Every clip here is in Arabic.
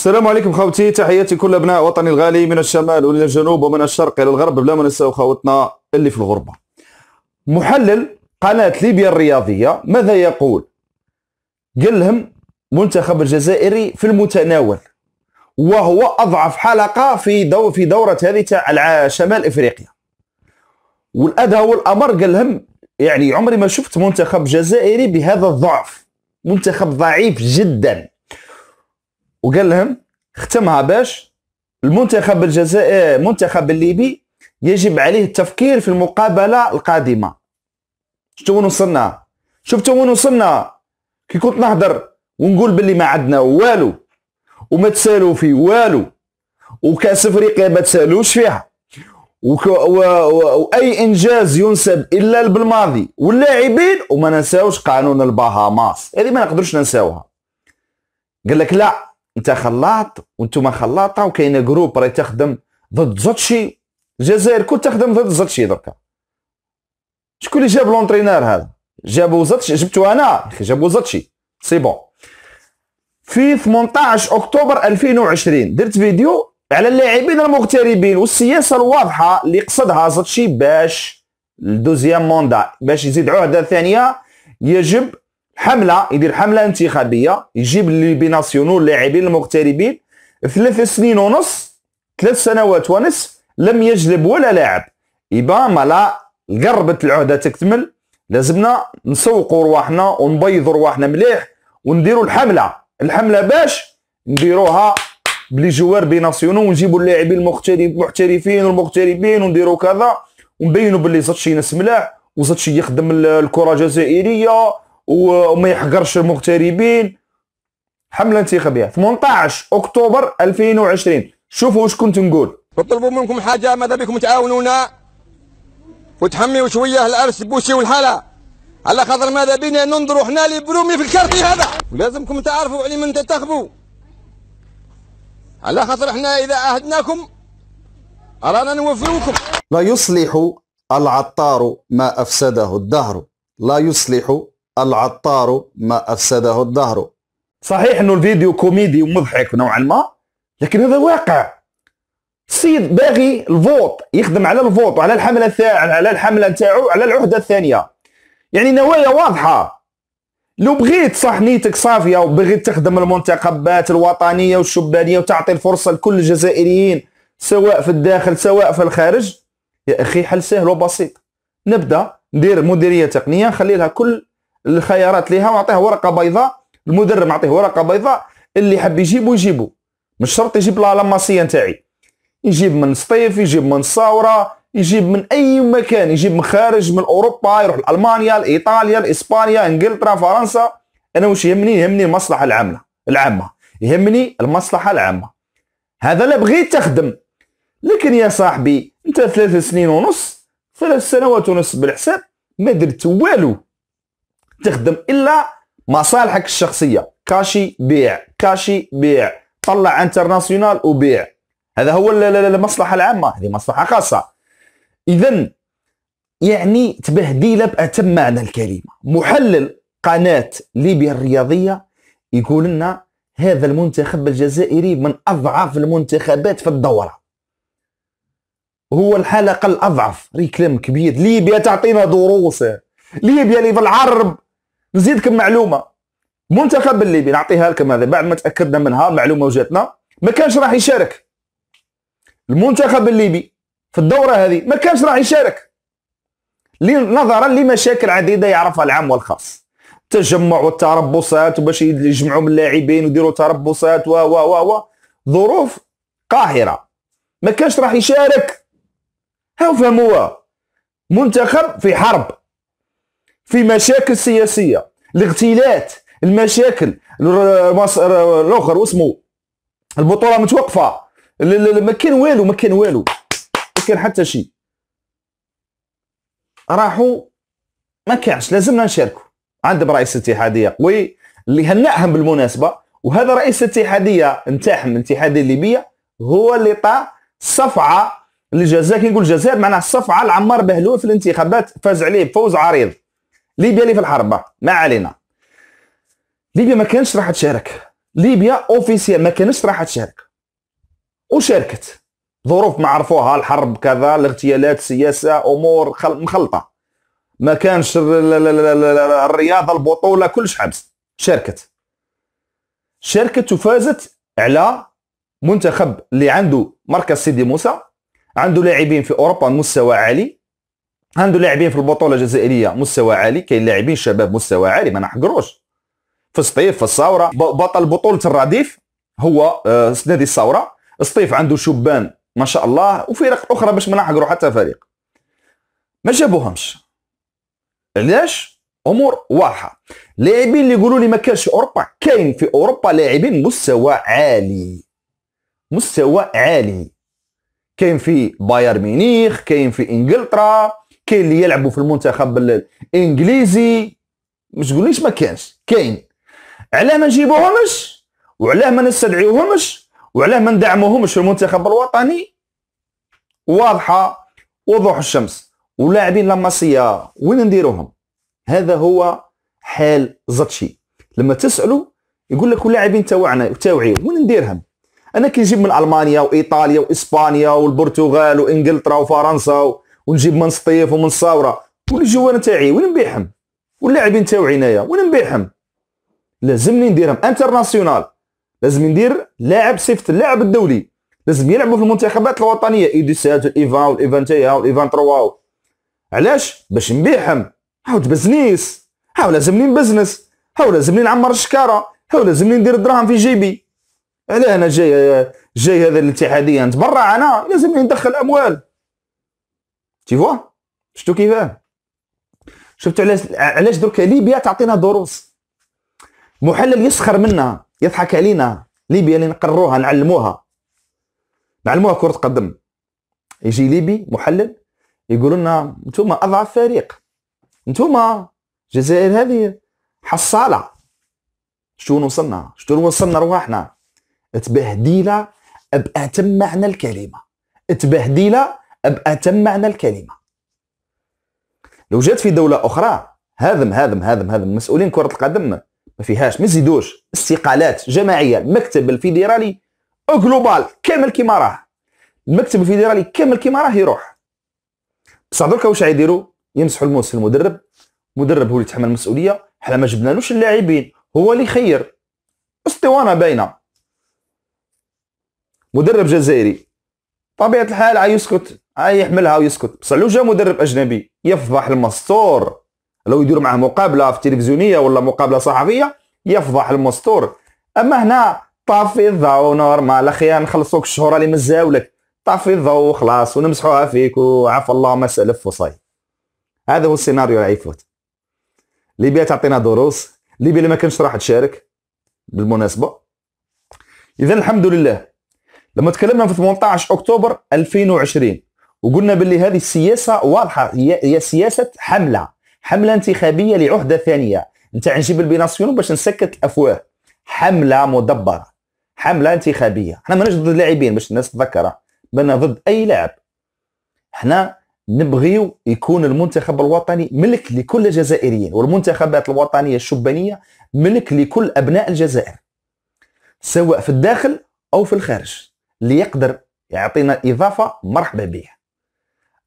السلام عليكم خوتي تحياتي كل ابناء وطني الغالي من الشمال والى الجنوب ومن الشرق الى الغرب بلا ما ننساو خوتنا اللي في الغربه محلل قناه ليبيا الرياضيه ماذا يقول قال لهم منتخب الجزائري في المتناول وهو اضعف حلقه في دو في دوره هذه تاع شمال افريقيا والادى والامر قال لهم يعني عمري ما شفت منتخب جزائري بهذا الضعف منتخب ضعيف جدا وقال لهم ختمها باش المنتخب الجزائري آه، المنتخب الليبي يجب عليه التفكير في المقابله القادمه شفتوا وين وصلنا شفتوا وين وصلنا كي كنت نهضر ونقول باللي ما عندنا والو وما تسالوا في والو وكاس افريقيا ما تسالوش فيها وك... و... و... واي انجاز ينسب الا بالماضي واللاعبين وما ننساوش قانون الباهاماس هذه ما نقدرش ننساوها قال لك لا انت خلاط وانتم خلاطه وكاين جروب راه تخدم ضد زوتشي الجزائر كل تخدم ضد زوتشي دركا شكون اللي جاب لونترينار هذا جابو زوتشي جبتو انا جابو زوتشي سي بون في 18 اكتوبر 2020 درت فيديو على اللاعبين المغتربين والسياسه الواضحه اللي قصدها زوتشي باش الدوزيام موندا باش يزيد عهده ثانيه يجب حمله يدير حمله انتخابيه يجيب لي بيناسيونو اللاعبين المغتربين ثلاث سنين ونص ثلاث سنوات ونص لم يجلب ولا لاعب يبقى مالا قربت العهده تكتمل لازمنا نسوقوا رواحنا ونبيضوا رواحنا مليح ونديروا الحمله الحمله باش نديروها بلي جوار بيناسيونو ونجيبوا اللاعبين المحترفين والمغتربين ونديروا كذا ونبينوا بلي زاتشي ناس ملاح وزاتشي يخدم الكره الجزائريه وما يحقرش المغتربين حمله انتخابيه 18 اكتوبر 2020 شوفوا واش كنت نقول نطلبوا منكم حاجه ماذا بكم تعاونونا وتحميوا شويه الارس بوشي والحاله على خاطر ماذا بينا ننظروا حنا لبرومي برومي في الكارتي هذا ولازمكم تعرفوا على من تنتخبوا على خاطر حنا اذا عهدناكم رانا نوفروكم لا يصلح العطار ما افسده الدهر لا يصلح العطار ما أفسده الدهر صحيح أنه الفيديو كوميدي ومضحك نوعا ما لكن هذا واقع سيد باغي الفوت يخدم على الفوت وعلى الحمله على الحمله نتاعو على العهده الثانيه يعني نوايا واضحه لو بغيت صح نيتك صافيه وبغيت تخدم المنتخبات الوطنيه والشبانيه وتعطي الفرصه لكل الجزائريين سواء في الداخل سواء في الخارج يا اخي حل سهل وبسيط نبدا ندير مديريه تقنيه نخلي لها كل الخيارات ليها ونعطيها ورقه بيضاء المدرب معطيه ورقه بيضاء اللي حب يجيبو يجيبو مش شرط يجيب لا لاماسيا نتاعي يجيب من سطيف يجيب من صاوره يجيب من اي مكان يجيب من خارج من اوروبا يروح لالمانيا لايطاليا لاسبانيا انجلترا فرنسا انا واش يهمني يهمني المصلحه العامه العامه يهمني المصلحه العامه هذا لا بغيت تخدم لكن يا صاحبي انت ثلاث سنين ونص ثلاث سنوات ونص بالحساب ما درت والو تخدم الا مصالحك الشخصيه كاشي بيع كاشي بيع طلع انترناسيونال وبيع هذا هو المصلحه العامه هذه مصلحه خاصه اذا يعني تبهديله باتم معنى الكلمه محلل قناه ليبيا الرياضيه يقول لنا هذا المنتخب الجزائري من اضعف المنتخبات في الدوره هو الحلقه الاضعف ريكلام كبير ليبيا تعطينا دروس ليبيا اللي في العرب نزيدكم معلومه منتخب الليبي نعطيها لكم هذا بعد ما تاكدنا منها معلومه وجاتنا ما كانش راح يشارك المنتخب الليبي في الدوره هذه ما كانش راح يشارك نظرا لمشاكل عديده يعرفها العام والخاص تجمع والتربصات وباش يجمعوا من اللاعبين ويديروا تربصات و و و و ظروف قاهره ما كانش راح يشارك هاو فهموها منتخب في حرب في مشاكل سياسيه الاغتيالات المشاكل الاخر واسمه البطوله متوقفه ما كان والو ما كان والو ما كان حتى شيء راحوا ما كانش لازمنا نشاركوا عندهم رئيس اتحاديه قوي اللي هنأهم بالمناسبه وهذا رئيس الاتحاديه نتاعهم الاتحاديه الليبيه هو اللي طا صفعه للجزائر كي نقول الجزائر معناها الصفعه لعمار بهلول في الانتخابات فاز عليه بفوز عريض ليبيا اللي في الحرب ما علينا ليبيا ما كانش راح تشارك ليبيا اوفيسيال ما كانش راح تشارك وشاركت ظروف ما عرفوها الحرب كذا الاغتيالات السياسه امور خل... مخلطه ما كانش الرياضه البطوله كلش حبس شاركت شاركت وفازت على منتخب اللي عنده مركز سيدي موسى عنده لاعبين في اوروبا مستوى عالي عنده لاعبين في البطوله الجزائريه مستوى عالي كاين لاعبين شباب مستوى عالي ما نحقروش في الصيف في الصوره بطل بطوله الرديف هو آه، نادي الثوره الصيف عنده شبان ما شاء الله وفرق اخرى باش ما نحقرو حتى فريق ما جابوهمش علاش امور واضحه لاعبين اللي يقولوا لي ما كانش في اوروبا كاين في اوروبا لاعبين مستوى عالي مستوى عالي كاين في بايرن ميونخ كاين في انجلترا كاين اللي يلعبوا في المنتخب الانجليزي ما تقوليش ما كانش كاين علاه ما نجيبوهمش وعلاه ما نستدعيوهمش وعلاه ما ندعموهمش في المنتخب الوطني واضحه وضوح الشمس ولاعبين لاماسيا وين نديروهم هذا هو حال زطشي لما تسالوا يقول لك اللاعبين تاعنا تاوعي وين نديرهم انا كي نجيب من المانيا وايطاليا واسبانيا والبرتغال وانجلترا وفرنسا ونجيب من سطيف ومن صاوره والجوانه تاعي وين نبيعهم واللاعبين تاعو عنايا وين نبيعهم لازمني نديرهم انترناسيونال لازم ندير لاعب صفه اللاعب الدولي لازم يلعبوا في المنتخبات الوطنيه اي 17 والايفان والايفان تاعها والايفان تروا علاش باش نبيعهم هاو تبزنيس هاو لازمني نبزنس هاو لازمني نعمر الشكاره هاو لازمني ندير الدراهم في جيبي علاه انا جاي جاي هذا الاتحاديه نتبرع انا لازمني ندخل اموال تي فوا شفتو كيفاه شفت علاش علاش دوكا ليبيا تعطينا دروس محلل يسخر منا يضحك علينا ليبيا اللي نقروها نعلموها نعلموها كره قدم يجي ليبي محلل يقول لنا انتوما اضعف فريق انتوما الجزائر هذه حصاله شنو وصلنا شنو وصلنا رواحنا تبهديله باتم معنى الكلمه تبهديله بأتم معنى الكلمة لو جات في دولة أخرى هذم هذم هذم هذم مسؤولين كرة القدم ما فيهاش ما يزيدوش استقالات جماعية المكتب الفيدرالي جلوبال كامل كيما راه المكتب الفيدرالي كامل كيما راه يروح بصح دركا واش غيديروا يمسحوا الموس المدرب مدرب هو اللي يتحمل المسؤوليه حنا ما جبنالوش اللاعبين هو اللي يخير اسطوانه باينه مدرب جزائري طبيعه الحال عا يسكت هاي يحملها ويسكت بصح لو جا مدرب اجنبي يفضح المستور لو يدير معاه مقابله في تلفزيونيه ولا مقابله صحفيه يفضح المستور اما هنا طافي الضوء نورمال اخي نخلصوك الشهوره اللي مزاولك طافي الضوء خلاص ونمسحوها فيك وعفى الله ما سلف وصاي هذا هو السيناريو اللي يفوت ليبيا تعطينا دروس ليبيا اللي ما كانش راح تشارك بالمناسبه اذا الحمد لله لما تكلمنا في 18 اكتوبر 2020 وقلنا باللي هذه السياسه واضحه هي, هي سياسه حمله حمله انتخابيه لعهده ثانيه نتاع نجيب البيناسيون باش نسكت الافواه حمله مدبره حمله انتخابيه احنا ماناش ضد اللاعبين باش الناس تذكر بنا ضد اي لاعب احنا نبغيو يكون المنتخب الوطني ملك لكل الجزائريين والمنتخبات الوطنيه الشبانيه ملك لكل ابناء الجزائر سواء في الداخل او في الخارج اللي يقدر يعطينا اضافه مرحبا به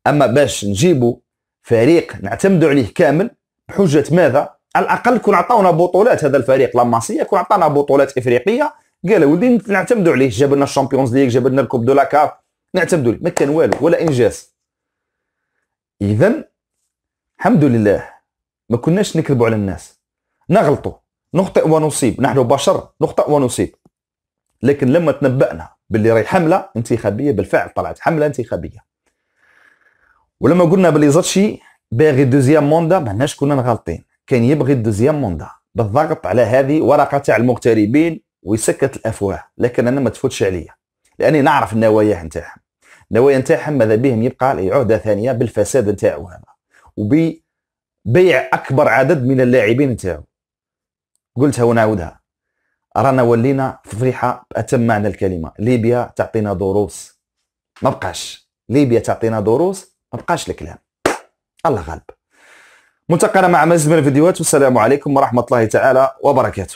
اما باش نجيبوا فريق نعتمدوا عليه كامل بحجه ماذا على الاقل كون عطاونا بطولات هذا الفريق لاماسيا كون عطانا بطولات افريقيه قال ولدي نعتمدوا عليه جاب لنا الشامبيونز ليغ جاب لنا الكوب دو لاكاف نعتمدوا عليه ما كان والو ولا انجاز اذا الحمد لله ما كناش نكذبوا على الناس نغلطوا نخطئ ونصيب نحن بشر نخطئ ونصيب لكن لما تنبأنا باللي راهي حمله انتخابيه بالفعل طلعت حمله انتخابيه ولما قلنا بلي زاتشي باغي دوزيام موندا ما هناش كنا غالطين كان يبغي الدوزيام موندا بالضغط على هذه ورقه تاع المغتربين ويسكت الافواه لكن انا ما تفوتش عليا لاني نعرف النوايا نتاعهم النوايا نتاعهم ماذا بهم يبقى لعهده ثانيه بالفساد نتاعو هذا وببيع اكبر عدد من اللاعبين نتاعو قلتها ونعاودها رانا ولينا فضيحه باتم معنى الكلمه ليبيا تعطينا دروس ما بقاش ليبيا تعطينا دروس ما بقاش الكلام الله غالب ملتقانا مع مزيد من الفيديوهات والسلام عليكم ورحمه الله تعالى وبركاته